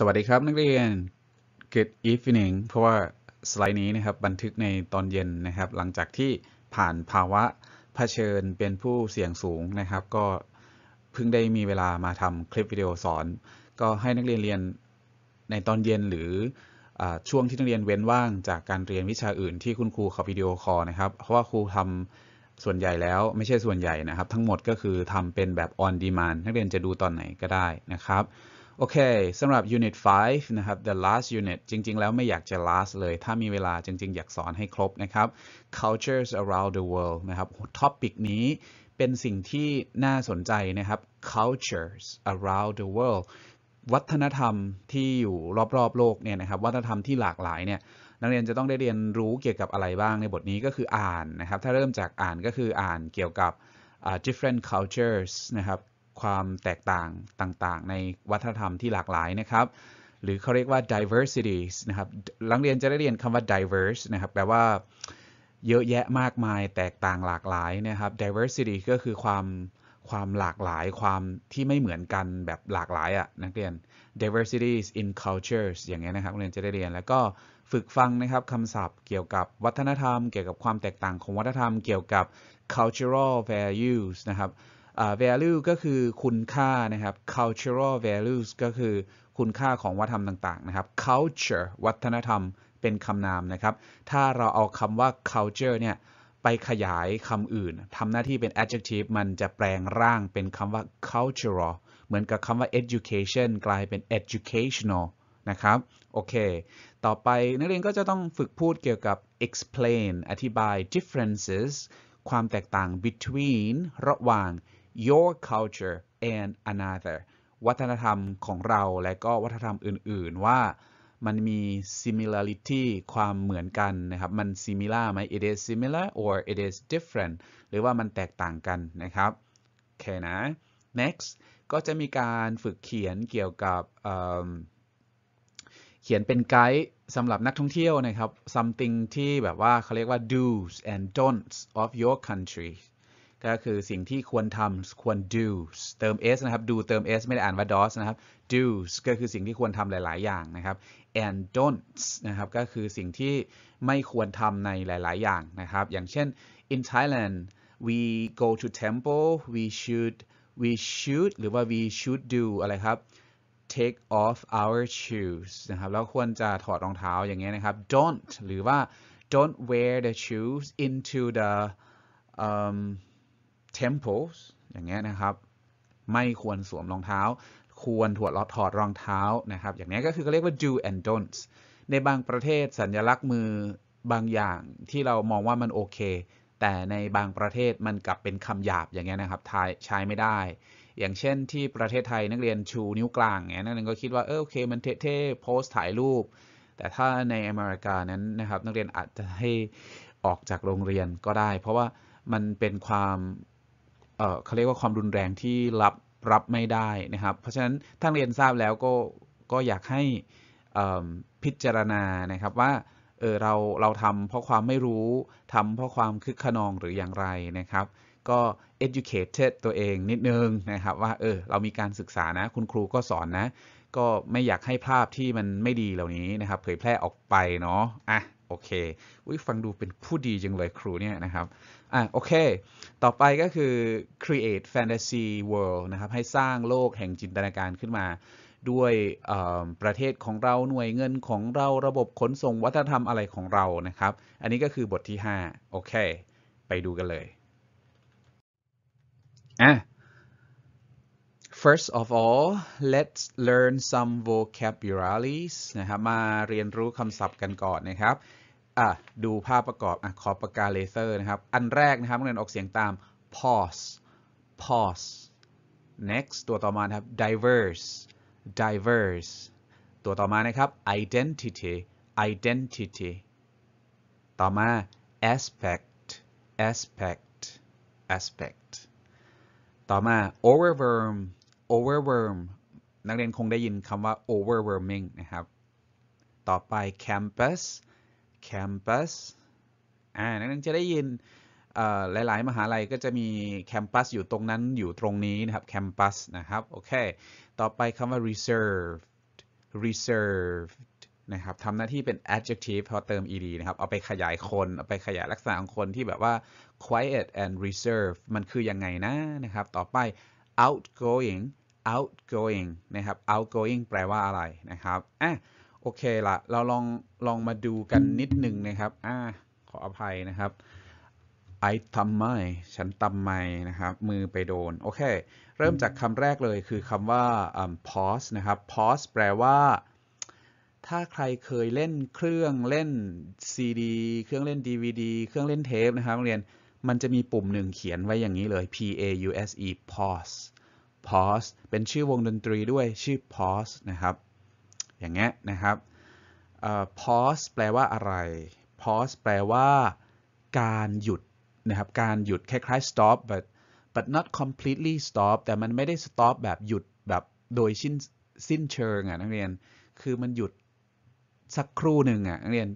สวัสดีครับ นักเรียน Good evening เพราะว่าสไลด์นี้นะครับบันทึกในตอนเย็นนะครับ หลังจากที่ผ่านภาวะเผชิญเป็นผู้เสี่ยงสูงนะครับ ก็เพิ่งได้มีเวลามาทำคลิปวิดีโอสอน ก็ให้นักเรียนเรียนในตอนเย็นหรืออช่วงที่นักเรียนเว้นว่างจากการเรียนวิชาอื่นที่คุณครูขอวิดีโอคอลนะครับเพราะว่าครูทำส่วนใหญ่แล้วไม่ใช่ส่วนใหญ่นะครับ ทั้งหมดก็คือทำเป็นแบบ on demand นักเรียนจะดูตอนไหนก็ได้นะครับโอเคสำหรับ unit 5 นะครับ the last unit จริงๆ แล้วไม่อยากจะ last เลย ถ้ามีเวลาจริง ๆ อยากสอนให้ครบนะครับ cultures around the world นะครับ topic นี้เป็นสิ่งที่น่าสนใจนะครับ cultures around the world วัฒนธรรมที่อยู่รอบๆ โลกเนี่ยนะครับ วัฒนธรรมที่หลากหลายเนี่ยนักเรียนจะต้องได้เรียนรู้เกี่ยวกับอะไรบ้างในบทนี้ก็คืออ่านนะครับ ถ้าเริ่มจากอ่านก็คืออ่านเกี่ยวกับ different cultures นะครับความแตกต่างต่างๆ ในวัฒนธรรมที่หลากหลายนะครับ หรือเขาเรียกว่า diversities นะครับหลังเรียนจะได้เรียนคำว่า diverse นะครับ แปลว่าเยอะแยะมากมายแตกต่างหลากหลายนะครับ diversity ก็คือความความหลากหลายความที่ไม่เหมือนกันแบบหลากหลายอะ่ะนักเรียน diversities in cultures อย่างเงี้ยนะครับนักเรียนจะได้เรียนแล้วก็ฝึกฟังนะครับคำศัพท์เกี่ยวกับวัฒนธรรมเกี่ยวกับความแตกต่างของวัฒนธรรม เกี่ยวกับ cultural values นะครับ value ก็คือคุณค่านะครับ cultural values ก็คือคุณค่าของวัฒนธรรมต่างๆนะครับ culture วัฒนธรรมเป็นคำนามนะครับ ถ้าเราเอาคำว่า culture เนี่ยไปขยายคำอื่นทำหน้าที่เป็น adjective มันจะแปลงร่างเป็นคำว่า cultural เหมือนกับคำว่า education กลายเป็น educational นะครับ โอเค ต่อไปนักเรียนก็จะต้องฝึกพูดเกี่ยวกับ explain อธิบาย differences ความแตกต่าง between ระหว่าง your culture and another วัฒนธรรมของเราและก็วัฒนธรรมอื่นๆว่ามันมี similarity ความเหมือนกันนะครับ มัน similar ไหม it is similar or it is different หรือว่ามันแตกต่างกันนะครับ โอเคนะ next ก็จะมีการฝึกเขียนเกี่ยวกับเเขียนเป็นไกด์สำหรับนักท่องเที่ยวนะครับ something ที่แบบว่าเขาเรียกว่า do's and don'ts of your country ก็คือสิ่งที่ควรทำควร do เติม s นะครับ do เติม s ไม่ได้อ่านว่า dos e นะครับ do ก็คือสิ่งที่ควรทำหลาย ๆ อย่างนะครับ and don't นะครับก็คือสิ่งที่ไม่ควรทำในหลาย ๆ อย่างนะครับ อย่างเช่น in Thailand we go to temple we should we should หรือว่า we should do อะไรครับ take off our shoes นะครับแล้วควรจะถอดรองเท้าอย่างเงี้ยนะครับ don't หรือว่า don't wear the shoes into the um, temples อย่างเงี้ยนะครับ ไม่ควรสวมรองเท้า ควรถอดถอดรองเท้านะครับ อย่างนี้ก็คือเขาเรียกว่า do and don'ts ในบางประเทศสัญญลักษณ์มือบางอย่างที่เรามองว่ามันโอเค แต่ในบางประเทศมันกลับเป็นคำหยาบอย่างเงี้ยนะครับายใช้ไม่ได้ อย่างเช่นที่ประเทศไทยนักเรียนชูนิ้วกลางเงี้ยนักเรียนก็คิดว่า เออโอเคมันเท่ๆโพสถ่ายรูป แต่ถ้าในอเมริกานั้นนะครับนักเรียนอาจจะให้ออกจากโรงเรียนก็ได้ เพราะว่ามันเป็นความเขาเรียกว่าความรุนแรงที่รับรับไม่ได้นะครับ เพราะฉะนั้นท่านเรียนทราบแล้วก็ก็อยากให้พิจารณานะครับว่าเออเราเราทำเพราะความไม่รู้ทำเพราะความคึกขนองหรืออย่างไรนะครับ ก็ educated ตัวเองนิดนึงนะครับ ว่าเออเรามีการศึกษานะ คุณครูก็สอนนะ ก็ไม่อยากให้ภาพที่มันไม่ดีเหล่านี้นะครับ เผยแพร่ออกไปเนาะอ่ะโอเคอุ้ยฟังดูเป็นผู้ดีจังเลยครูเนี่ยนะครับอ่ะโอเคต่อไปก็คือ create fantasy world นะครับ ให้สร้างโลกแห่งจินตนาการขึ้นมา ด้วยประเทศของเราหน่วยเงินของเราระบบขนส่งวัฒนธรรมอะไรของเรานะครับ อันนี้ก็คือบทที่ 5 โอเค ไปดูกันเลยอ่ะ First of all let's learn some vocabularies นะครับมาเรียนรู้คำศัพท์กันก่อนนะครับอ่ะดูภาพประกอบอ่ะขอปากกาเลเซอร์นะครับ อันแรกนะครับนักเรียนออกเสียงตาม pause pause next ตัวต่อมาครับ diverse diverse ตัวต่อมานะครับ identity identity ต่อมา aspect aspect aspect ต่อมา overwhelm overwhelm นักเรียนคงได้ยินคำว่า overwhelming นะครับ ต่อไป campus campus อ่า นักเรียนจะได้ยิน หลายๆ มหาลัยก็จะมีแคมปัสอยู่ตรงนั้นอยู่ตรงนี้นะครับ แคมปัส นะครับ โอเค ต่อไปคำว่า reserved reserved นะครับ ทำหน้าที่เป็น adjective พอเติม ed นะครับ เอาไปขยายคน เอาไปขยายลักษณะของคนที่แบบว่า quiet and reserved มันคือยังไงนะ นะครับ ต่อไป outgoing outgoing นะครับ outgoing แปลว่าอะไรนะครับ อ่ะโอเคละเราลองลองมาดูกันนิดหนึ่งนะครับอ่าขออภัยนะครับไอทำไม่ฉันทำไม่นะครับ มือไปโดนโอเคเริ่มจากคำแรกเลยคือคำว่า pause นะครับ pause แปลว่า ถ้าใครเคยเล่นเครื่องเล่น CD เครื่องเล่น DVD เครื่องเล่นเทปนะครับเรียนมันจะมีปุ่มหนึ่งเขียนไว้อย่างนี้เลย P A U S E pause pause เป็นชื่อวงดนตรีด้วย ชื่อ pause นะครับอย่างเงี้ยนะครับ pause แปลว่าอะไร pause แปลว่าการหยุดนะครับการหยุดคล้ายๆ stop but but not completely stop แต่มันไม่ได้ stop แบบหยุดแบบโดยสิ้นสิ้นเชิงอ่ะนักเรียน คือมันหยุดสักครู่หนึ่งอ่ะนักเรียน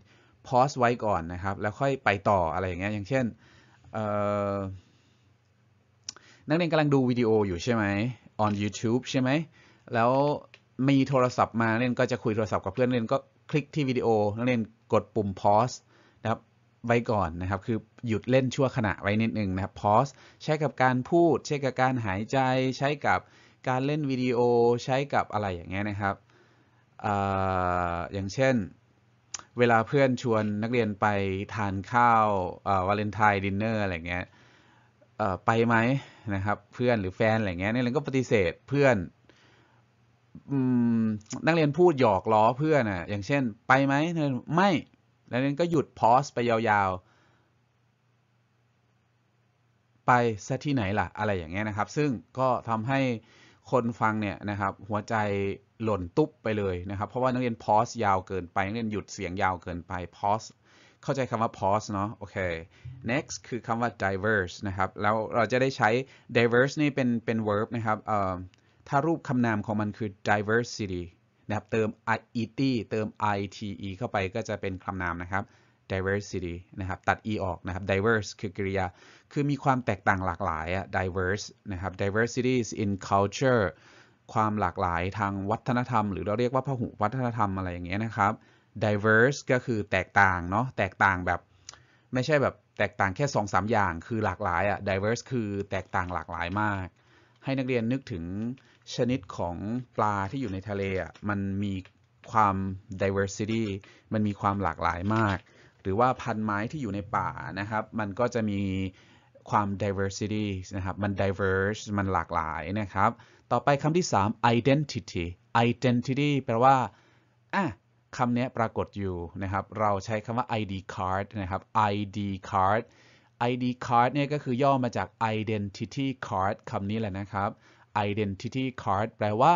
pause ไว้ก่อนนะครับแล้วค่อยไปต่ออะไรอย่างเงี้ยอย่างเช่นนักเรียนกำลังดูวิดีโออยู่ใช่ไหม on YouTube ใช่ไหมแล้วมีโทรศัพท์มาเล่นก็จะคุยโทรศัพท์กับเพื่อนเล่นก็คลิกที่วิดีโอเล่นกดปุ่มพ a u s e นะครับไว้ก่อนนะครับคือหยุดเล่นชั่วขณะไว้นิดนึงนะครับพ a u s e ใช้กับการพูดใช้กับการหายใจ ใช้กับการเล่นวิดีโอใช้กับอะไรอย่างเงี้ยนะครับออย่างเช่นเวลาเพื่อนชวนนักเรียนไปทานข้าววาเลนไทน์ดินเนอร์อะไรเงี้ยไปไหมนะครับเพื่อนหรือแฟนอะไรเงี้ยนี่เราก็ปฏิเสธเพื่อนนักเรียนพูดหยอกล้อเพื่อนอะอย่างเช่นไปไหม ไม่นักเรียนก็หยุดพอสไปยาวๆ ไปซะที่ไหนล่ะ อะไรอย่างเงี้ยนะครับ ซึ่งก็ทำให้คนฟังเนี่ยนะครับ หัวใจหล่นตุ๊บไปเลยนะครับ เพราะว่านักเรียนพอสยาวเกินไป นักเรียนหยุดเสียงยาวเกินไป พอสเข้าใจคำว่า pause เนาะ โอเค next คือคำว่า diverse นะครับ แล้วเราจะได้ใช้ diverse นี่เป็นเป็น verb นะครับถ้ารูปคำนามของมันคือ diversity นะครับ เติม ity เติม ite เข้าไปก็จะเป็นคำนามนะครับ diversity นะครับ ตัด e ออกนะครับ diverse คือกริยา คือมีความแตกต่างหลากหลายอะ diverse นะครับ d i v e r s i t y i s in culture ความหลากหลายทางวัฒนธรรมหรือเราเรียกว่าพหุวัฒนธรรมอะไรอย่างเงี้ยนะครับ diverse ก็คือแตกต่างเนาะ แตกต่างแบบไม่ใช่แบบแตกต่างแค่2-3สอย่าง คือหลากหลายอะ diverse คือแตกต่างหลากหลายมาก ให้นักเรียนนึกถึงชนิดของปลาที่อยู่ในทะเลอ่ะมันมีความ diversity มันมีความหลากหลายมาก หรือว่าพันไม้ที่อยู่ในป่านะครับ มันก็จะมีความ diversity นะครับ มัน diverse มันหลากหลายนะครับ ต่อไปคำที่3 identity identity แปลว่าอ่ะคำนี้ปรากฏอยู่นะครับ เราใช้คำว่า ID card นะครับ ID card ID card เนี่ยก็คือย่อมาจาก identity card คำนี้แหละนะครับ Identity Card แปลว่า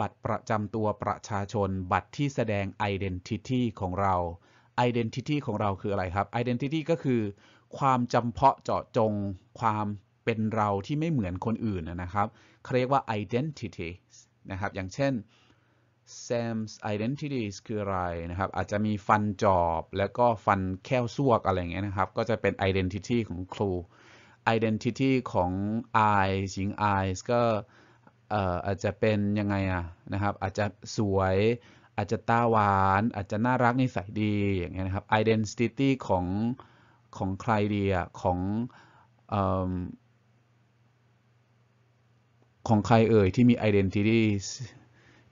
บัตรประจำตัวประชาชนบัตรที่แสดง Identity ของเรา Identity ของเราคืออะไรครับ Identity ก็คือ ความจำเพาะเจาะจงความเป็นเราที่ไม่เหมือนคนอื่นนะครับเขาเรียกว่า Identity นะครับอย่างเช่น Sam's i d e n t i t y คืออะไรนะครับ อาจจะมีฟันจอบ แล้วก็ฟันแค้วซวกอะไรเงี้ยนะครับก็จะเป็น identity ของครู identity ของ I สิง I ก็อาจจะเป็นยังไงอะนะครับ อาจจะสวยอาจจะตาหวาน อาจจะน่ารักนิสัยดีอย่างเงี้ยนะครับ identity ของของใครดีอะของของใครเอ่ยที่มี identity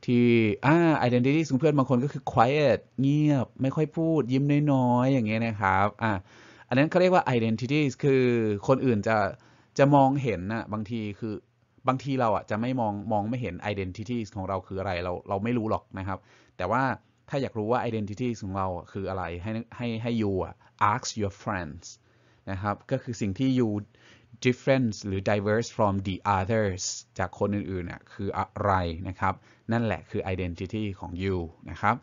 ที่อ่า identity ของเพื่อนบางคนก็คือ quiet เงียบ ไม่ค่อยพูดยิ้มน้อยๆ อย่างเงี้ยนะครับอ่าอันนั้นเขาเรียกว่า i d e n t i t y คือคนอื่นจะจะมองเห็นนะบางทีคือบางทีเราอ่ะจะไม่มองมองไม่เห็น i d e n t i t y ของเราคืออะไรเราเราไม่รู้หรอกนะครับ แต่ว่าถ้าอยากรู้ว่า i d e n t i t y ของเราคืออะไร ให้ให้ให้ you ask your friends นะครับก็คือสิ่งที่ you different หรือ diverse from the others จากคนอื่นๆน่ะคืออะไรนะครับ นั่นแหละคือ identity ของ you นะครับ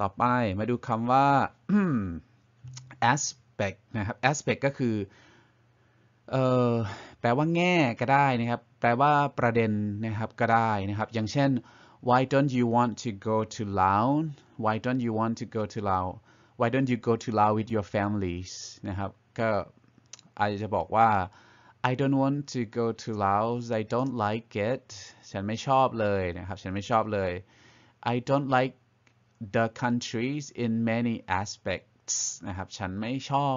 ต่อไปมาดูคำว่า as aspect นะครับ aspect ก็คือแปลว่าแง่ก็ได้นะครับ แปลว่าประเด็นนะครับก็ได้นะครับ อย่างเช่น why don't you want to go to Laos why don't you want to go to Laos why don't you go to Laos with your families นะครับก็อาจจะบอกว่า I don't want to go to Laos I don't like it ฉันไม่ชอบเลยนะครับฉันไม่ชอบเลย I don't like the countries in many aspect นะครับฉันไม่ชอบ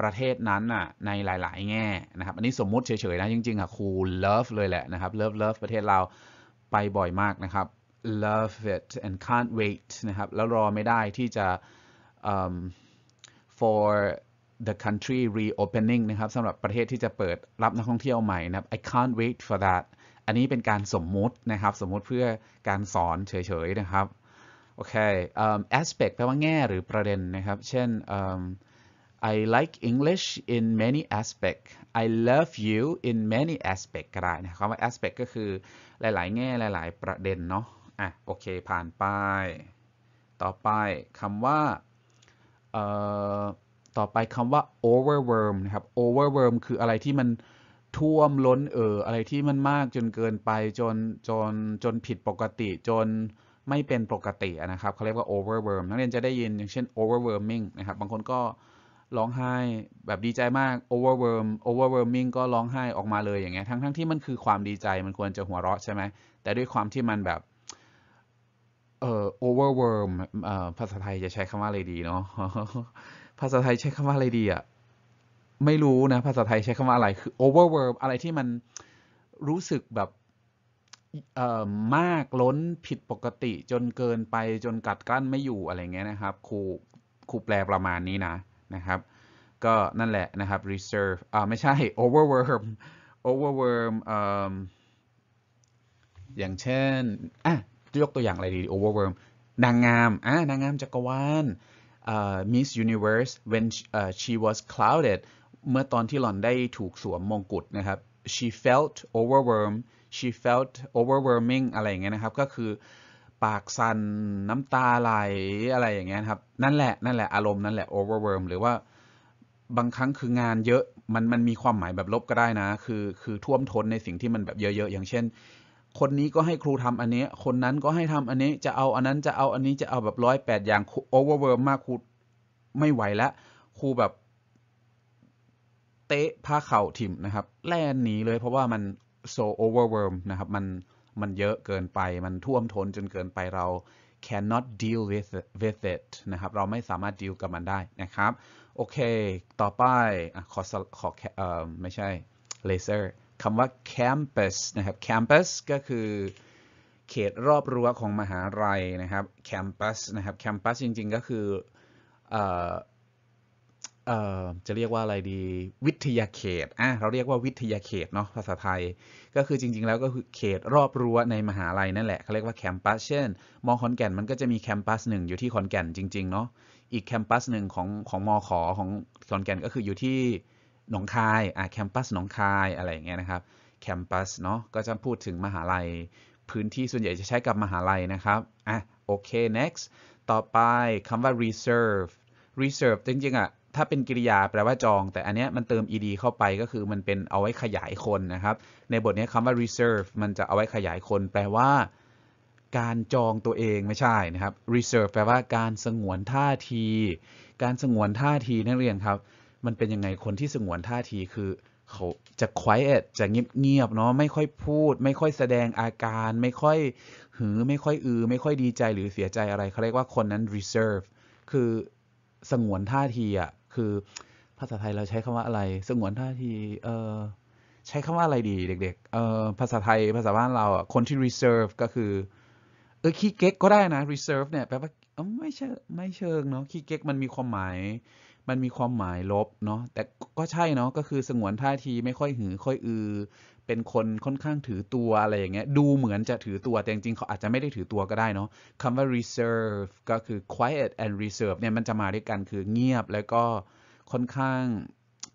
ประเทศนั้นน่ะในหลายๆ แง่นะครับอันนี้สมมุติเฉยๆนะ จริงๆอ่ะครู love เลยแหละนะครับ love love ประเทศเราไปบ่อยมากนะครับ love it and can't wait นะครับแล้วรอไม่ได้ที่จะ um, for the country reopening นะครับสำหรับประเทศที่จะเปิดรับนักท่องเที่ยวใหม่นะครับ I can't wait for that อันนี้เป็นการสมมุตินะครับ สมมุติเพื่อการสอนเฉยๆนะครับโอเค um, aspect แปลว่าแง่หรือประเด็น นะครับ เช่น um, I like English in many aspect I love you in many aspect ก็ได้นะคำว่า aspect ก็คือ หลาย ๆ แง่หลาย ๆ ประเด็น เนาะ อ่ะ โอเค ผ่านไป ต่อไป คำว่า ต่อไปคำว่า overwhelm นะครับ overwhelm คืออะไรที่มัน ท่วมล้นเออ อะไรที่มันมากจนเกินไป จน จน จนผิดปกติ จนไม่เป็นปกตินะครับเขาเรียกว่า overwhelm นักเรียนจะได้ยินอย่างเช่น overwhelming นะครับบางคนก็ร้องไห้แบบดีใจมาก overwhelm overwhelming ก็ร้องไห้ออกมาเลยอย่างเงี้ยทั้งทั้งที่มันคือความดีใจมันควรจะหัวเราะใช่ไหมแต่ด้วยความที่มันแบบเอ่อ overwhelm เอ่อภาษาไทยจะใช้คำว่าอะไรดีเนาะภาษาไทยใช้คำว่าอะไรดีอะไม่รู้นะภาษาไทยใช้คำว่าอะไรคือ overwhelm อะไรที่มันรู้สึกแบบมากล้นผิดปกติจนเกินไปจนกัดกลั้นไม่อยู่อะไรเงี้ยนะครับครูครูแปลประมาณนี้นะ นะครับ ก็นั่นแหละนะครับ reserve อ่าไม่ใช่ overwhelm overwhelm อย่างเช่น อ่ะยกตัวอย่างอะไรดี overwhelm นางงาม อ่ะ นางงามจักรวาล Miss Universe when she was clouded เมื่อตอนที่หล่อนได้ถูกสวมมงกุฎนะครับ she felt overwhelmed she felt overwhelming อะไรอย่างเงี้ยนะครับ ก็คือปากสัน่นน้ำตาไหลอะไรอย่างเงี้ยครับ นั่นแหละ นั่นแหละอารมณ์นั่นแหละ overwhelm หรือว่าบางครั้งคืองานเยอะ มัน มันมีความหมายแบบลบก็ได้นะ คือ คือท่วมท้นในสิ่งที่มันแบบเยอะๆ อย่างเช่น คนนี้ก็ให้ครูทำอันนี้ คนนั้นก็ให้ทำอันนี้ จะเอาอันนั้น จะเอาอันนี้จะเอาแบบร้อยแปดอย่างโอเวอร์เวิร์มมากครูไม่ไหวแล้วครูแบบ เตะผ้าเข่าถิ่มนะครับ แล่นหนีเลยเพราะว่ามัน so overwhelm นะครับ มัน มันเยอะเกินไป มันท่วมท้นจนเกินไป เรา cannot deal with with it นะครับ เราไม่สามารถ deal กับมันได้นะครับ โอเค ต่อไปอขอขอเอ่อไม่ใช่ laser คำว่า campus นะครับ campus ก็คือเขตรอบรั้วของมหาลัยนะครับ campus นะครับ campus จริง ๆ ก็คือเอ่อจะเรียกว่าอะไรดีวิทยาเขตอ่ะเราเรียกว่าวิทยาเขตเนาะภาษาไทยก็คือจริงๆแล้วก็คือเขตรอบรั้วในมหาลัยนั่นแหละเขาเรียกว่าแคมปัสเช่นมอขอนแก่นมันก็จะมีแคมปัสหนึ่งอยู่ที่ขอนแก่นจริงๆเนาะอีกแคมปัสหนึ่งของของมอขอของขอนแก่นก็คืออยู่ที่หนองคายอ่ะแคมปัสหนองคายอะไรอย่างเงี้ยนะครับแคมปัสเนาะก็จะพูดถึงมหาลัยพื้นที่ส่วนใหญ่จะใช้กับมหาลัยนะครับอ่ะโอเค next ต่อไปคำว่า reserve reserve จริงๆอ่ะถ้าเป็นกริยาแปลว่าจอง แต่อันนี้มันเติม ed เข้าไปก็คือมันเป็นเอาไว้ขยายคนนะครับ ในบทนี้คำว่า reserve มันจะเอาไว้ขยายคน แปลว่า การจองตัวเองไม่ใช่นะครับ reserve แปลว่าการสงวนท่าที การสงวนท่าทีนักเรียนครับ มันเป็นยังไงคนที่สงวนท่าทีคือเขาจะ quiet จะเงียบๆเนาะไม่ค่อยพูด ไม่ค่อยแสดงอาการไม่ค่อยหือไม่ค่อยอือ ไม่ค่อยดีใจหรือเสียใจอะไรเขาเรียกว่าคนนั้น reserve คือสงวนท่าทีอะคือภาษาไทยเราใช้คำว่าอะไร สงวนท่าทีเออใช้คำว่าอะไรดีเด็กๆเออภาษาไทยภาษาบ้านเราอ่ะคนที่ reserve ก็คือ เออขี้เก๊กก็ได้นะ reserve เนี่ยแปลว่าไม่เชิงไม่เชิงเนาะขี้เก๊กมันมีความหมาย มันมีความหมายลบเนาะแต่ก็ใช่เนาะก็คือสงวนท่าทีไม่ค่อยหือค่อยอือเป็นคนค่อนข้างถือตัวอะไรอย่างเงี้ยดูเหมือนจะถือตัว แต่จริงๆเขาอาจจะไม่ได้ถือตัวก็ได้เนาะคำว่า reserve ก็คือ quiet and reserve เนี่ยมันจะมาด้วยกันคือเงียบแล้วก็ค่อนข้าง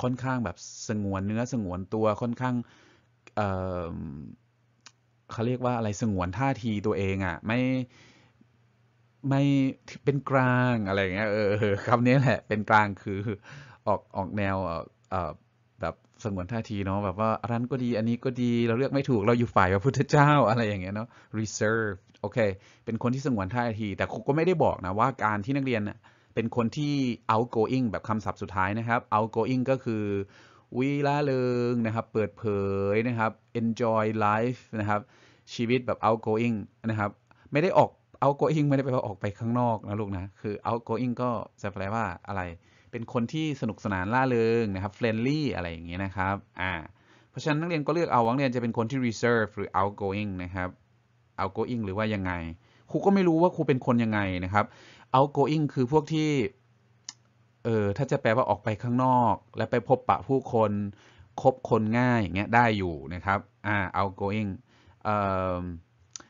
ค่อนข้างแบบสงวนเนื้อสงวนตัวค่อนข้างเเขาเรียกว่าอะไรสงวนท่าทีตัวเองอะ่ะไม่ไม่เป็นกลางอะไรเงี้ยเออคำนี้แหละเป็นกลางคือออกออกแนวเออแบบสงวนท่าทีเนาะแบบว่าอันนั้นก็ดีอันนี้ก็ดีเราเลือกไม่ถูกเราอยู่ฝ่ายพระพุทธเจ้าอะไรอย่างเงี้ยเนาะ reserve โอเค เป็นคนที่สงวนท่าที แต่ครูก็ไม่ได้บอกนะว่าการที่นักเรียนเป็นคนที่ outgoing แบบคำศัพท์สุดท้ายนะครับ outgoing ก็คือวิล่าเริงนะครับเปิดเผยนะครับ enjoy life นะครับ ชีวิตแบบ outgoing นะครับไม่ได้ออก outgoing ไม่ได้ไปออกไปข้างนอกนะลูกนะคือ outgoing ก็จะแปลว่าอะไรเป็นคนที่สนุกสนานล่าเริงนะครับเฟรนลี่อะไรอย่างเงี้ยนะครับอ่าเพราะฉะนั้นนักเรียนก็เลือกเอาว่าังเรียนจะเป็นคนที่ reserve หรือ outgoing นะครับ outgoing หรือว่ายังไง ครูก็ไม่รู้ว่าครูเป็นคนยังไงนะครับ outgoing คือพวกที่ เออถ้าจะแปลว่าออกไปข้างนอก และไปพบปะผู้คนคบคนง่ายอย่างเงี้ยได้อยู่นะครับอ่า outgoing เอ่อ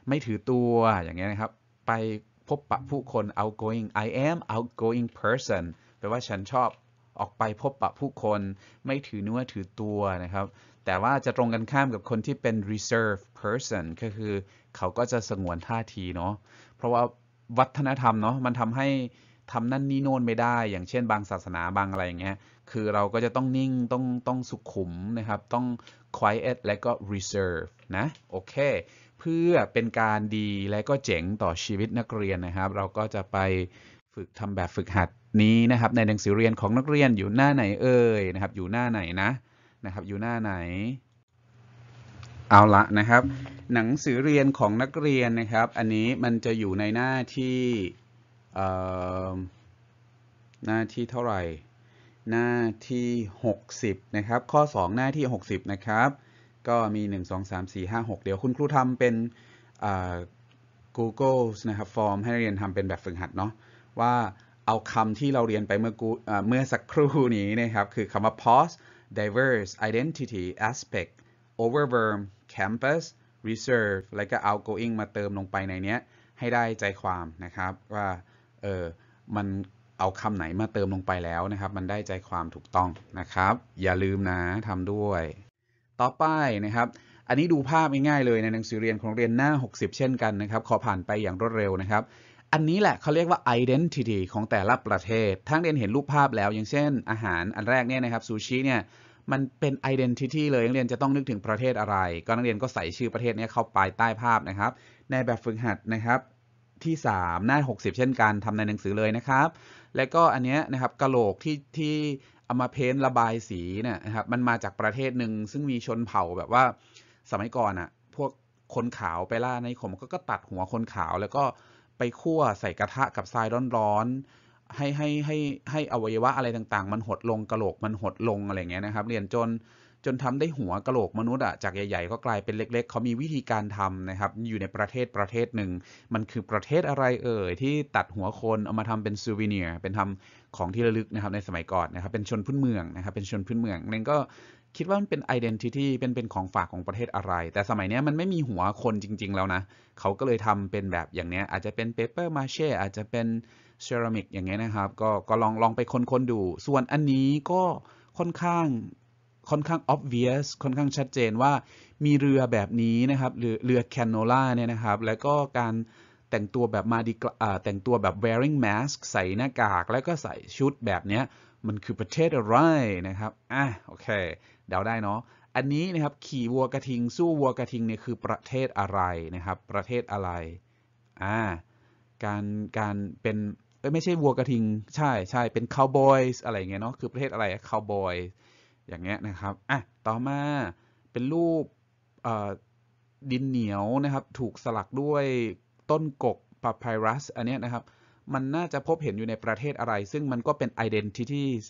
ไม่ถือตัวอย่างเงี้ยนะครับไปพบปะผู้คน outgoing I am outgoing person แปลว่าฉันชอบออกไปพบปะผู้คนไม่ถือเนื้อถือตัวนะครับ แต่ว่าจะตรงกันข้ามกับคนที่เป็น reserve person ก็คือเขาก็จะสงวนท่าทีเนาะเพราะว่าวัฒนธรรมเนาะมันทำให้ทำนั่นนี่โน่นไม่ได้อย่างเช่นบางศาสนาบางอะไรอย่างเงี้ยคือเราก็จะต้องนิ่งต้องต้องสุขุมนะครับ ต้อง quiet และก็ reserve นะ โอเค เพื่อเป็นการดีและก็เจ๋งต่อชีวิตนักเรียนนะครับ เราก็จะไปฝึกทำแบบฝึกหัดนี้นะครับในหนังสือเรียนของนักเรียนอยู่หน้าไหนเอ่ยนะครับอยู่หน้าไหนนะนะครับอยู่หน้าไหนเอาละนะครับ หนังสือเรียนของนักเรียนนะครับ อันนี้มันจะอยู่ในหน้าที่หน้าที่เท่าไหร่หน้าที่60นะครับข้อ2หน้าที่60นะครับก็มี 1 2 3 4 5 6เดี๋ยวคุณครูทำเป็น Google นะครับฟอร์มให้นักเรียนทำเป็นแบบฝึกหัดเนาะว่าเอาคำที่เราเรียนไปเมื่อกูเมื่อสักครู่นี้นะครับคือคำว่า pause diverse identity aspect overwhelm campus reserve แล้วก็ outgoing มาเติมลงไปในเนี้ยให้ได้ใจความนะครับว่าเออมันเอาคำไหนมาเติมลงไปแล้วนะครับ มันได้ใจความถูกต้องนะครับ อย่าลืมนะทำด้วย ต่อไปนะครับ อันนี้ดูภาพง่ายๆเลยในหนังสือเรียนของเรียนหน้า 60 เช่นกันนะครับ ขอผ่านไปอย่างรวดเร็วนะครับอันนี้แหละเขาเรียกว่า identity ของแต่ละประเทศ ทั้งเรียนเห็นรูปภาพแล้ว อย่างเช่นอาหารอันแรกเนี่ยนะครับซูชิเนี่ย มันเป็น identity เลยนักเรียนจะต้องนึกถึงประเทศอะไร ก็นักเรียนก็ใส่ชื่อประเทศนี้เข้าไปใต้ภาพนะครับ ในแบบฝึกหัดนะครับที่3หน้า60 เช่นกันทำในหนังสือเลยนะครับ และก็อันเนี้ยนะครับกะโหลกที่ที่เอามาเพ้นระบายสีเนี่ยนะครับมันมาจากประเทศหนึ่งซึ่งมีชนเผ่าแบบว่า สมัยก่อนอะ่ะพวกคนขาวไปล่าในขมก็ก็ตัดหัวคนขาวแล้วก็ไปคั่วใส่กระทะกับทรายร้อนๆให้ให้ให้ให้อวัยวะอะไรต่างๆมันหดลงกระโหลกมันหดลงอะไรเงี้ยนะครับ เรียนจนจนทำได้หัวกระโหลกมนุษย์อะจากใหญ่ๆก็กลายเป็นเล็กๆเขามีวิธีการทำนะครับ อยู่ในประเทศประเทศหนึ่ง มันคือประเทศอะไรเอ่ยที่ตัดหัวคนเอามาทำเป็นซูวิเนียร์เป็นทำของที่ระลึกนะครับในสมัยก่อนนะครับ เป็นชนพื้นเมืองนะครับ เป็นชนพื้นเมืองนั่นก็คิดว่ามันเป็น identity เป็นเป็นของฝากของประเทศอะไร แต่สมัยนี้มันไม่มีหัวคนจริงๆแล้วนะ เขาก็เลยทำเป็นแบบอย่างเนี้ย อาจจะเป็น paper mache อาจจะเป็น ceramic อย่างเงี้ยนะครับ ก็ ก็ลอง ลองไปค้นๆดู ส่วนอันนี้ก็ค่อนข้าง ค่อนข้าง obvious ค่อนข้างชัดเจนว่ามีเรือแบบนี้นะครับ เรือเรือแคนโนล่าเนี่ยนะครับ แล้วก็การแต่งตัวแบบมาดีแต่งตัวแบบ wearing mask ใส่หน้ากากแล้วก็ใส่ชุดแบบเนี้ยมันคือประเทศอะไรนะครับ อ่ะ โอเคเดาได้เนาะ อันนี้นะครับขี่วัวกระทิง สู้วัวกระทิงเนี่ยคือประเทศอะไรนะครับ ประเทศอะไรอ่าการการเป็นไม่ใช่วัวกระทิง ใช่ใช่เป็นคาวบอยส์อะไรเงี้ยเนาะคือประเทศอะไรคาวบอยอย่างเงี้ยนะครับอ่ะต่อมาเป็นรูปดินเหนียวนะครับถูกสลักด้วยต้นกกปาพยรัสอันเนี้ยนะครับ มันน่าจะพบเห็นอยู่ในประเทศอะไร ซึ่งมันก็เป็น identities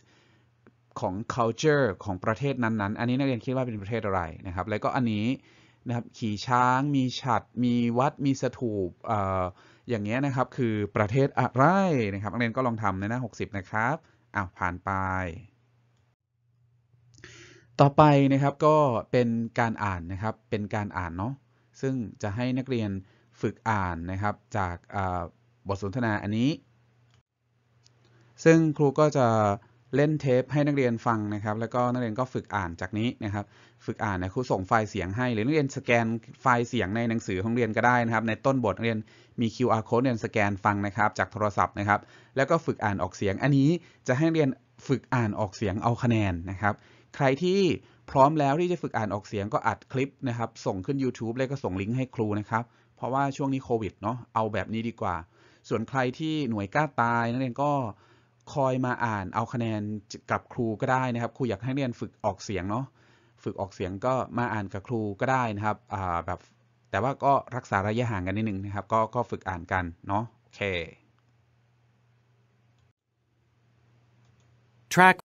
ของ culture ของประเทศนั้นๆ อันนี้นักเรียนคิดว่าเป็นประเทศอะไรนะครับ แล้วก็อันนี้นะครับขี่ช้าง มีฉัดมีวัดมีสถูปออย่างเงี้ยนะครับคือประเทศอะไรนะครับนักเรียนก็ลองทำในหน้า 60 นะครับอ้าวผ่านไป ต่อไปนะครับก็เป็นการอ่านนะครับเป็นการอ่านเนาะซึ่งจะให้นักเรียนฝึกอ่านนะครับจากบทสนทนาอันนี้ ซึ่งครูก็จะเล่นเทปให้นักเรียนฟังนะครับ แล้วก็นักเรียนก็ฝึกอ่านจากนี้นะครับ ฝึกอ่านนะครูส่งไฟล์เสียงให้ หรือนักเรียนสแกนไฟล์เสียงในหนังสือของเรียนก็ได้นะครับ ในต้นบทนักเรียนมี QR code เรียนสแกนฟังนะครับจากโทรศัพท์นะครับ แล้วก็ฝึกอ่านออกเสียง อันนี้จะให้เรียนฝึกอ่านออกเสียงเอาคะแนนนะครับ ใครที่พร้อมแล้วที่จะฝึกอ่านออกเสียงก็อัดคลิปนะครับ ส่งขึ้น YouTube แล้วก็ส่งลิงก์ให้ครูนะครับ เพราะว่าช่วงนี้โควิดเนาะ เอาแบบนี้ดีกว่า ส่วนใครที่หน่วยกล้าตาย นักเรียนก็คอยมาอ่านเอาคะแนนกับครูก็ได้นะครับครูอยากให้เรียนฝึกออกเสียงเนาะฝึกออกเสียงก็มาอ่านกับครูก็ได้นะครับแบบแต่ว่าก็รักษาระยะห่างกัน นิดนึงนะครับก็ก็ฝึกอ่านกันเนาะโอเค Track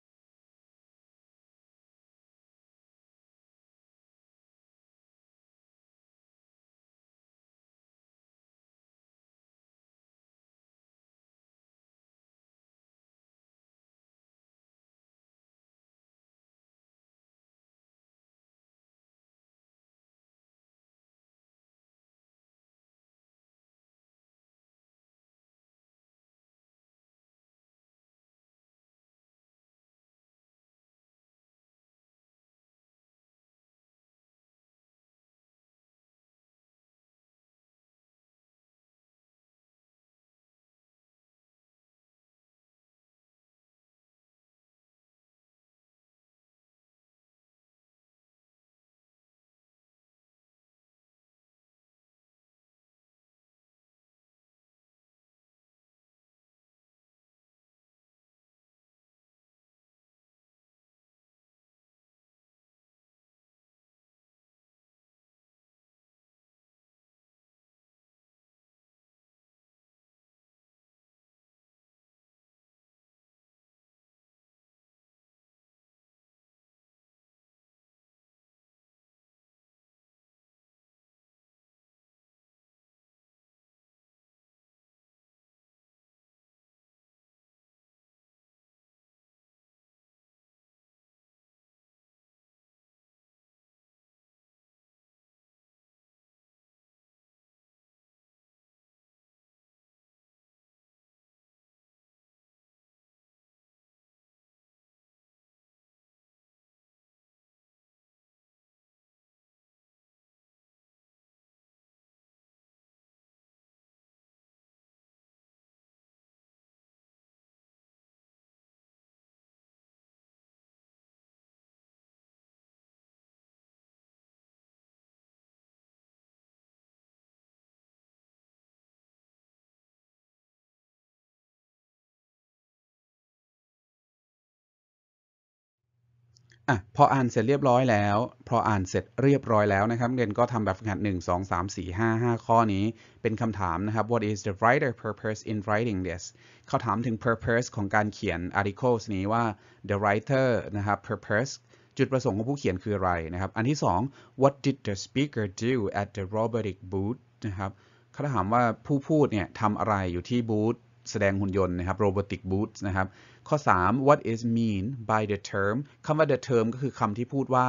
อ่ะ พออ่านเสร็จเรียบร้อยแล้ว พออ่านเสร็จเรียบร้อยแล้วนะครับ เรียนก็ทำแบบฝึกหัด 1 2 3 4 5 5 ข้อนี้เป็นคำถามนะครับ what is the writer purpose in writing this เขาถามถึง purpose ของการเขียน articles นี้ว่า the writer นะครับ purpose จุดประสงค์ของผู้เขียนคืออะไรนะครับ อันที่ 2 what did the speaker do at the robotic booth นะครับเขาถามว่าผู้พูดเนี่ยทำอะไรอยู่ที่บูธแสดงหุ่นยนต์นะครับ robotic boots นะครับ ข้อ 3 what is mean by the term คำว่า the term ก็คือคำที่พูดว่า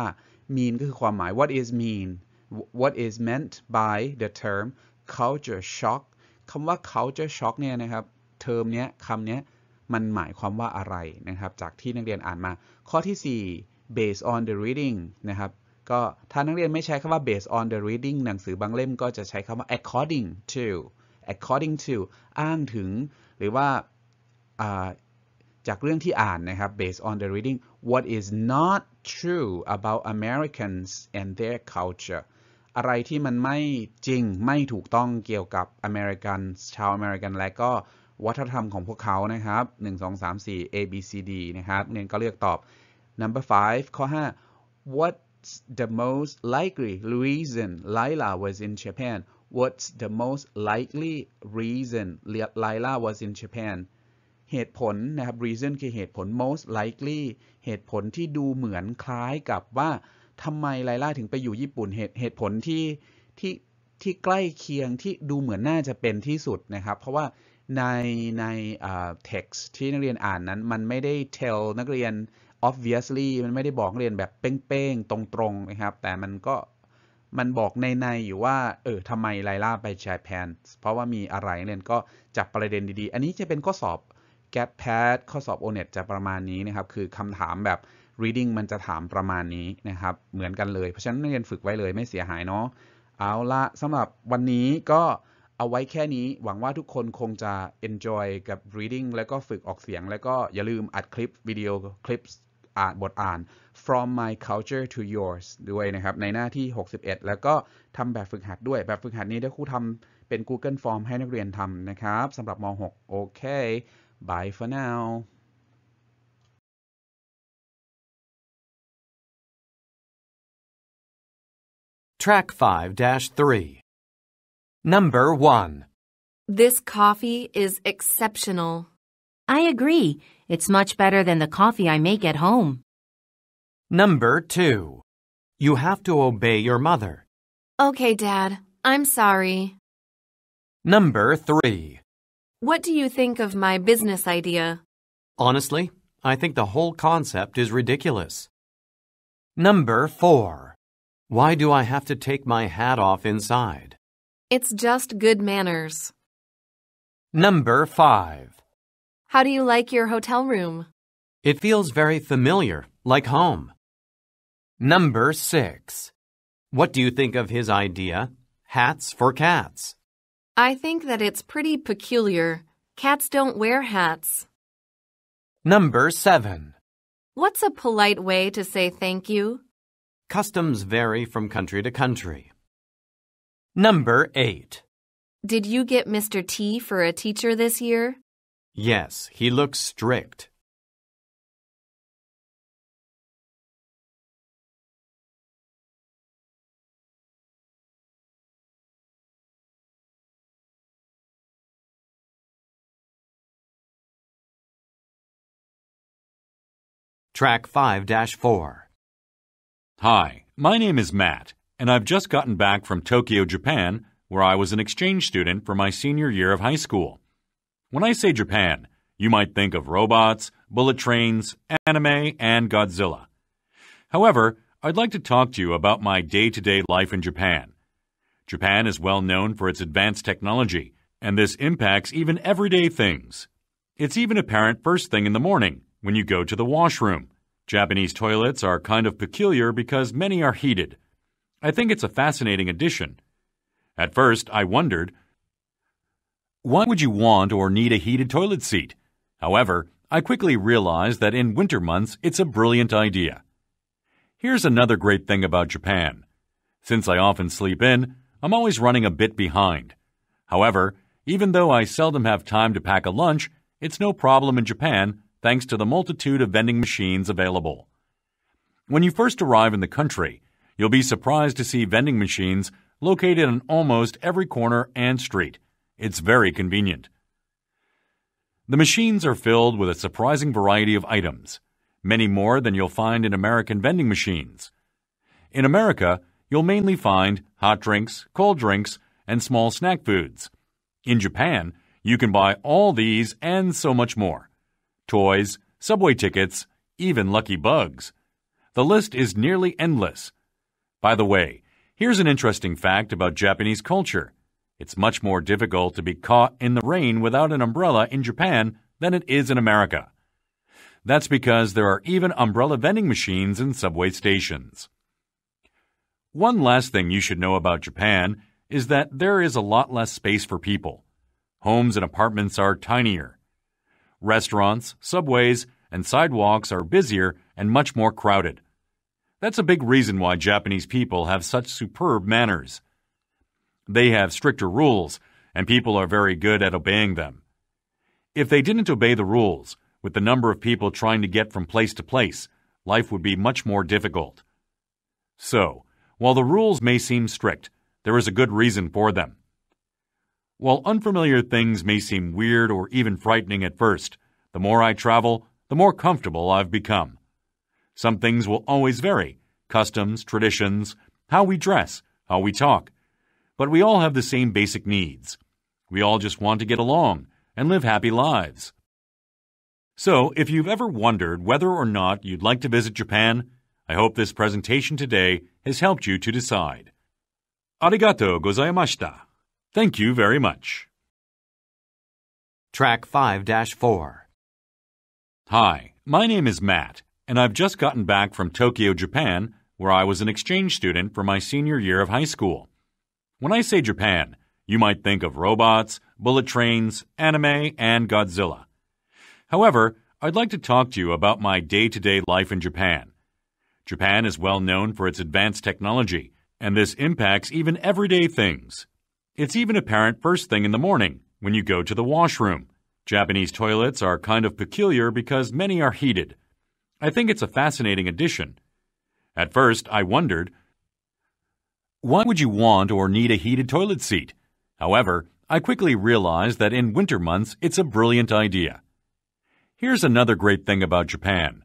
mean ก็คือความหมาย what is mean what is meant by the term culture shock คำว่า culture shock เนี่ยนะครับเทอมเนี้ยคำเนี้ยมันหมายความว่าอะไรนะครับ จากที่นักเรียนอ่านมา ข้อที่ 4 based on the reading นะครับ ก็ถ้านักเรียนไม่ใช้คำว่า based on the reading หนังสือบางเล่ม ก็จะใช้คำว่า according to according to อ้างถึง หรือว่าจากเรื่องที่อ่าน นะครับ based on the reading what is not true about Americans and their culture อะไรที่มันไม่จริง ไม่ถูกต้องเกี่ยวกับอเมริกันชาวอเมริกัน และก็วัฒนธรรมของพวกเขา นะครับ1 2 3 4 A B C D นะครับ เนนก็เลือกตอบ number 5ข้อ5 what's the most likely reason Lila was in Japan What's the most likely reason Lila was in Japan เหตุผล นะครับ reason คือเหตุผล most likely เหตุผลที่ดูเหมือนคล้ายกับว่าทำไมไลล่าถึงไปอยู่ญี่ปุ่น เหตุเหตุผลที่ที่ที่ใกล้เคียงที่ดูเหมือนน่าจะเป็นที่สุดนะครับ เพราะว่าในใน text ที่นักเรียนอ่านนั้นมันไม่ได้ tell นักเรียน obviously มันไม่ได้บอกเรียนแบบเป้งๆ ตรงๆ นะครับ แต่มันก็มันบอกในในอยู่ว่า เออ ทำไม ไลล่าไปแชร์แพนเพราะว่ามีอะไรเนียนก็จับประเด็นดีๆ อันนี้จะเป็นข้อสอบ g a p p a d ข้อสอบ o n e t จะประมาณนี้นะครับ คือคำถามแบบ reading มันจะถามประมาณนี้นะครับ เหมือนกันเลย เพราะฉะนั้นเรียนฝึกไว้เลย ไม่เสียหายเนาะเอาละสำหรับวันนี้ก็เอาไว้แค่นี้ หวังว่าทุกคนคงจะ enjoy กับ reading แล้วก็ฝึกออกเสียง แล้วก็อย่าลืมอัดคลิปวิดีโอคลิปอ่านบทอ่าน from my culture to yours ด้วยนะครับ ในหน้าที่ 61 แล้วก็ทำแบบฝึกหัดด้วย แบบฝึกหัดนี้เดี๋ยวครูทำเป็น Google Form ให้นักเรียนทำนะครับสำหรับม .6 โอเค bye for now Track 5-3 Number 1 This coffee is exceptional. I agree. It's much better than the coffee I make at home. Number two. You have to obey your mother. Okay, Dad. I'm sorry. Number three. What do you think of my business idea? Honestly, I think the whole concept is ridiculous. Number four. Why do I have to take my hat off inside? It's just good manners. Number five. How do you like your hotel room? It feels very familiar, like home. Number 6. What do you think of his idea, hats for cats? I think that it's pretty peculiar. Cats don't wear hats. Number 7. What's a polite way to say thank you? Customs vary from country to country. Number 8. Did you get Mr. T for a teacher this year? Yes, he looks strict. Track 5 4. Hi, my name is Matt, and I've just gotten back from Tokyo, Japan, where I was an exchange student for my senior year of high school. When I say Japan, you might think of robots, bullet trains, anime, and Godzilla. However, I'd like to talk to you about my day-to-day life in Japan. Japan is well known for its advanced technology, and this impacts even everyday things. It's even apparent first thing in the morning when you go to the washroom. Japanese toilets are kind of peculiar because many are heated. I think it's a fascinating addition. At first, I wondered why would you want or need a heated toilet seat? However, I quickly realized that in winter months it's a brilliant idea. Here's another great thing about Japan. Since I often sleep in, I'm always running a bit behind. However, even though I seldom have time to pack a lunch, it's no problem in Japan thanks to the multitude of vending machines available. When you first arrive in the country, you'll be surprised to see vending machines located on almost every corner and street. It's very convenient. The machines are filled with a surprising variety of items, many more than you'll find in American vending machines. In America, you'll mainly find hot drinks, cold drinks, and small snack foods. In Japan, you can buy all these and so much more. Toys, subway tickets, even lucky bugs. The list is nearly endless. By the way, here's an interesting fact about Japanese culture. It's much more difficult to be caught in the rain without an umbrella in Japan than it is in America. That's because there are even umbrella vending machines in subway stations. One last thing you should know about Japan is that there is a lot less space for people. Homes and apartments are tinier. Restaurants, subways, and sidewalks are busier and much more crowded. That's a big reason why Japanese people have such superb manners. They have stricter rules, and people are very good at obeying them. If they didn't obey the rules, with the number of people trying to get from place to place, life would be much more difficult. So, while the rules may seem strict, there is a good reason for them. While unfamiliar things may seem weird or even frightening at first, the more I travel, the more comfortable I've become. Some things will always vary customs, traditions, how we dress, how we talk, but we all have the same basic needs. We all just want to get along and live happy lives. So, if you've ever wondered whether or not you'd like to visit Japan, I hope this presentation today has helped you to decide. Arigato gozaimashita. Thank you very much. Track 5-4 Hi, my name is Matt, and I've just gotten back from Tokyo, Japan, where I was an exchange student for my senior year of high school. When I say Japan, you might think of robots, bullet trains, anime, and Godzilla. However, I'd like to talk to you about my day to day life in Japan. Japan is well known for its advanced technology, and this impacts even everyday things. It's even apparent first thing in the morning when you go to the washroom. Japanese toilets are kind of peculiar because many are heated. I think it's a fascinating addition. At first, I wondered why would you want or need a heated toilet seat? However, I quickly realized that in winter months it's a brilliant idea. Here's another great thing about Japan.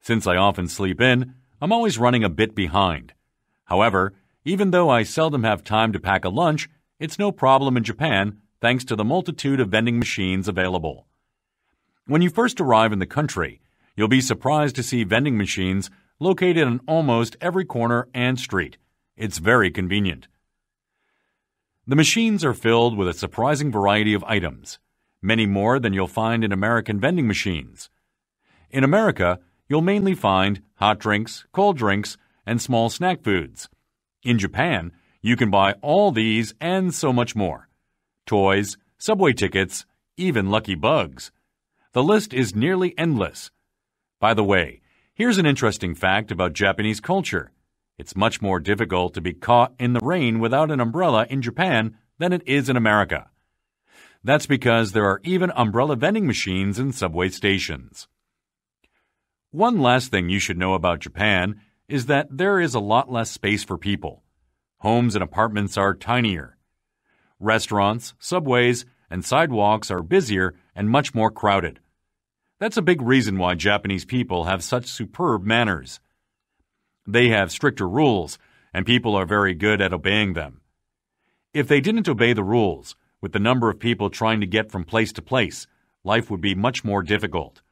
Since I often sleep in, I'm always running a bit behind. However, even though I seldom have time to pack a lunch, it's no problem in Japan thanks to the multitude of vending machines available. When you first arrive in the country, you'll be surprised to see vending machines located on almost every corner and street. It's very convenient. The machines are filled with a surprising variety of items, many more than you'll find in American vending machines. In America, you'll mainly find hot drinks, cold drinks, and small snack foods. In Japan, you can buy all these and so much more. Toys, subway tickets, even lucky bugs. The list is nearly endless. By the way, here's an interesting fact about Japanese culture. It's much more difficult to be caught in the rain without an umbrella in Japan than it is in America. That's because there are even umbrella vending machines in subway stations. One last thing you should know about Japan is that there is a lot less space for people. Homes and apartments are tinier. Restaurants, subways, and sidewalks are busier and much more crowded. That's a big reason why Japanese people have such superb manners. They have stricter rules, and people are very good at obeying them. If they didn't obey the rules, with the number of people trying to get from place to place, life would be much more difficult.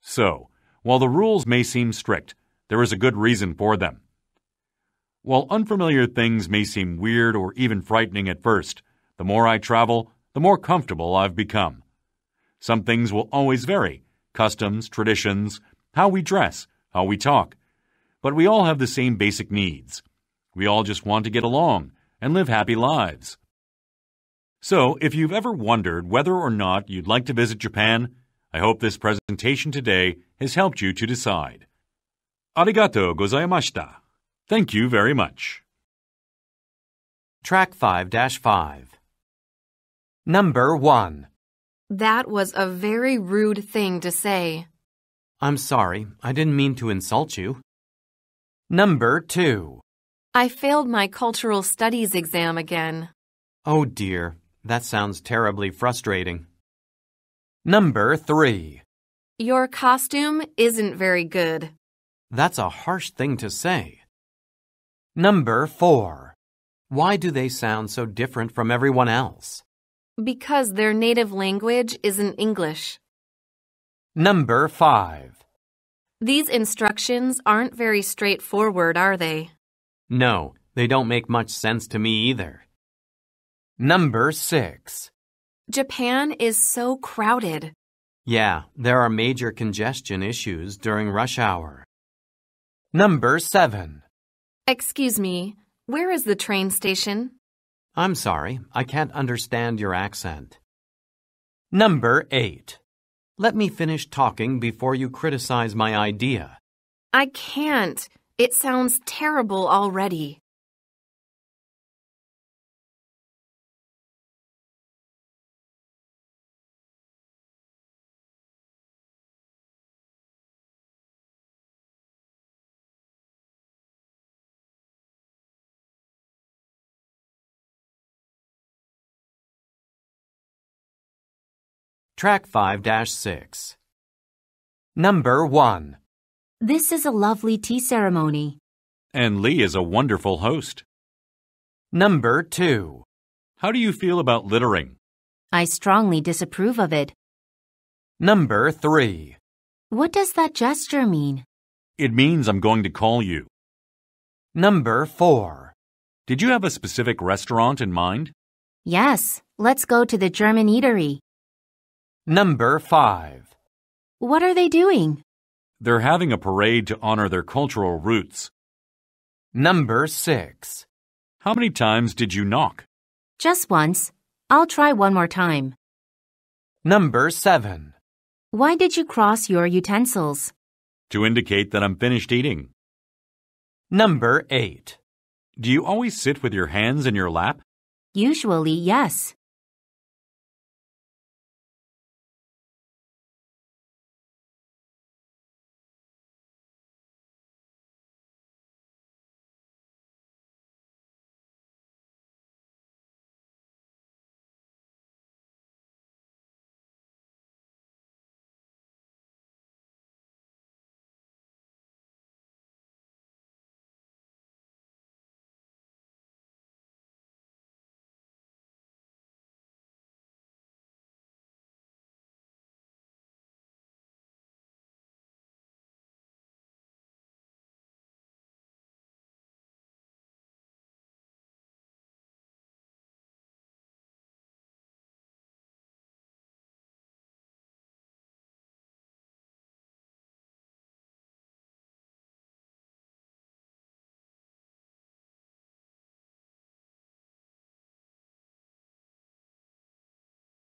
So, while the rules may seem strict, there is a good reason for them. While unfamiliar things may seem weird or even frightening at first, the more I travel, the more comfortable I've become. Some things will always vary customs, traditions, how we dress, how we talk, but we all have the same basic needs. We all just want to get along and live happy lives. So, if you've ever wondered whether or not you'd like to visit Japan, I hope this presentation today has helped you to decide. Arigato gozaimashita. Thank you very much. Track 5-5 Number 1 That was a very rude thing to say. I'm sorry. I didn't mean to insult you. Number two. I failed my cultural studies exam again. Oh dear, that sounds terribly frustrating. Number three. Your costume isn't very good. That's a harsh thing to say. Number four. Why do they sound so different from everyone else? Because their native language isn't English. Number five. These instructions aren't very straightforward, are they? No, they don't make much sense to me either. Number 6. Japan is so crowded. Yeah, there are major congestion issues during rush hour. Number 7. Excuse me, where is the train station? I'm sorry, I can't understand your accent. Number 8. Let me finish talking before you criticize my idea. I can't. It sounds terrible already. Track 5-6. Number 1. This is a lovely tea ceremony. And Lee is a wonderful host. Number 2. How do you feel about littering? I strongly disapprove of it. Number 3. What does that gesture mean? It means I'm going to call you. Number 4. Did you have a specific restaurant in mind? Yes, let's go to the German eatery. Number 5. What are they doing? They're having a parade to honor their cultural roots. Number 6. How many times did you knock? Just once. I'll try one more time. Number 7. Why did you cross your utensils? To indicate that I'm finished eating. Number 8. Do you always sit with your hands in your lap? Usually, yes.